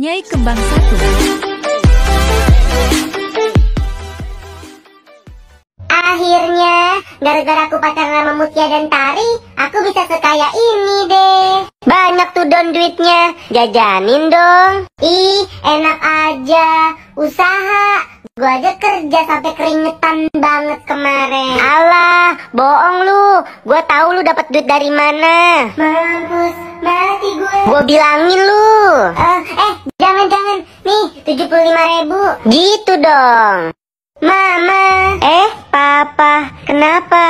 Nyai Kembang Satu Akhirnya, gara-gara aku pacaran sama Mutia dan Tari, aku bisa sekaya ini deh Banyak tuh don duitnya, jajanin dong Ih, enak aja, usaha Gue aja kerja sampai keringetan banget kemarin. Allah, bohong lu. Gue tahu lu dapat duit dari mana. Mampus, mati Gue bilangin lu. Uh, eh, jangan-jangan. Eh, Nih, 75 ribu. Gitu dong. Mama. Eh, papa. Kenapa?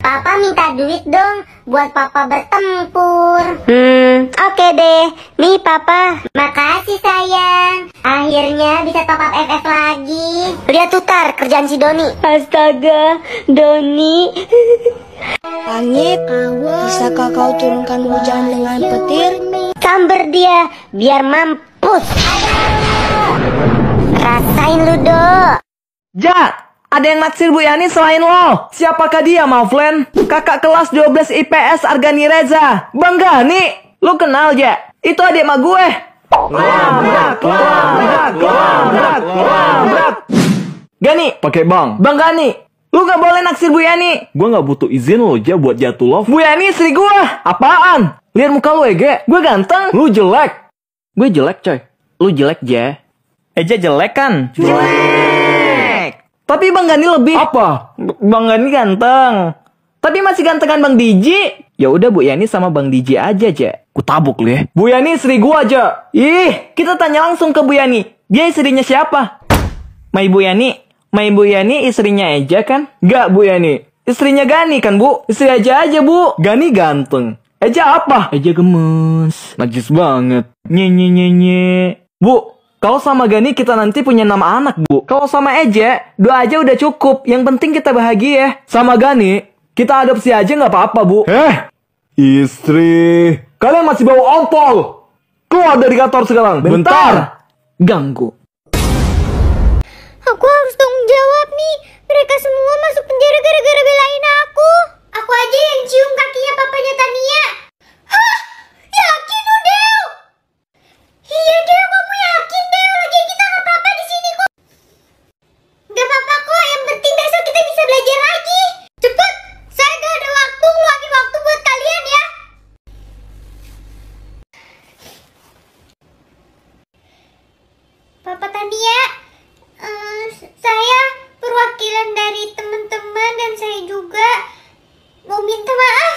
Papa minta duit dong buat papa bertempur. Hmm, oke okay deh. Nih papa. Makasih sayang. Akhirnya bisa top up FF lagi. Lihat tutar kerjaan si Doni. Astaga, Doni. Langit, bisa kau turunkan hujan dengan petir? samber dia biar mampus. Rasain lu, Dok. Ja, ada yang naksir Bu Yani selain lo. Siapakah dia, Mauflen? Kakak kelas 12 IPS Argani Reza. Bang Gani. Lu kenal, ya? Itu adik mah gue. Gani, pakai bang. Bang Gani, lu gak boleh naksir Bu Yani. Gue gak butuh izin lo, aja buat jatuh love. Bu Yani istri gue. Apaan? Lihat muka lu Ege, gue ganteng, lu jelek. Gue jelek coy, lu jelek je. Eja jelek kan? Jelek. Tapi Bang Gani lebih. Apa? Bang Gani ganteng. Tapi masih gantengan Bang Diji. Ya udah Bu Yani sama Bang Diji aja, Je. Ku tabuk lu ya. Bu Yani istri gua aja. Ih, kita tanya langsung ke Bu Yani. Dia istrinya siapa? Mai Bu Yani. Mai Bu Yani istrinya Eja kan? Gak Bu Yani. Istrinya Gani kan Bu? Istri aja aja Bu. Gani ganteng. Eja apa? Eja gemes. Najis banget. Nye nye nye nye. Bu, kalau sama Gani kita nanti punya nama anak, Bu. Kalau sama Eja, dua aja udah cukup. Yang penting kita bahagia. Sama Gani, kita adopsi aja nggak apa-apa, Bu. Eh, istri. Kalian masih bawa ompol. Keluar dari kantor sekarang. Bentar. Bentar. Ganggu. juga mau minta maaf